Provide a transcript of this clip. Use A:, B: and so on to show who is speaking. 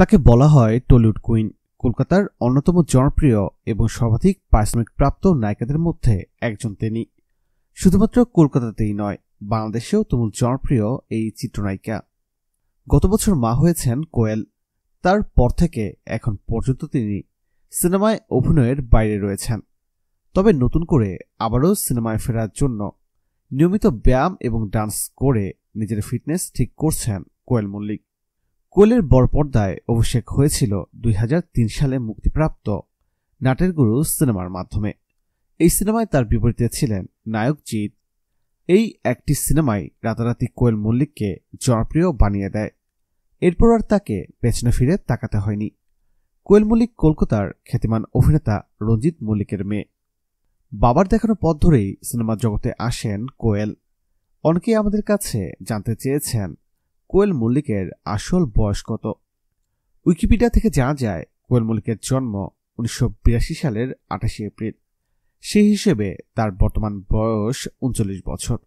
A: তাকে বলা হয় টলিউড কুইন কলকাতার অন্যতম জনপ্রিয় এবং সর্বাধিক পারিশ্রমিক প্রাপ্ত নায়িকাদের মধ্যে একজন তিনি শুধুমাত্র কলকাতাতেই নয় বাংলাদেশেও তুমুল জনপ্রিয় এই চিত্রনায়িকা গত বছর মা হয়েছেন কোয়েল তার পর থেকে এখন পর্যন্ত তিনি সিনেমায় অভিনয়ের বাইরে রয়েছেন তবে নতুন করে আবারও সিনেমায় ফেরার জন্য নিয়মিত ব্যায়াম এবং ডান্স করে নিজের ফিটনেস ঠিক করছেন কোয়েল মল্লিক কোয়েলের বরপর্দায় অভিষেক হয়েছিল দুই সালে মুক্তিপ্রাপ্ত নাটের গুরু সিনেমার মাধ্যমে এই সিনেমায় তার বিপরীতে ছিলেন নায়ক জিৎ এই একটি সিনেমায় রাতারাতি কোয়েল মল্লিককে জনপ্রিয় বানিয়ে দেয় এরপর আর তাকে পেছনে ফিরে তাকাতে হয়নি কোয়েল মল্লিক কলকাতার খ্যাতিমান অভিনেতা রঞ্জিত মল্লিকের মেয়ে বাবার দেখানো পথ ধরেই সিনেমা জগতে আসেন কোয়েল অনেকেই আমাদের কাছে জানতে চেয়েছেন কোয়েল মল্লিকের আসল বয়স কত উইকিপিডিয়া থেকে জানা যায় কোয়েল মল্লিকের জন্ম উনিশশো সালের আঠাশে এপ্রিল সেই হিসেবে তার বর্তমান বয়স উনচল্লিশ বছর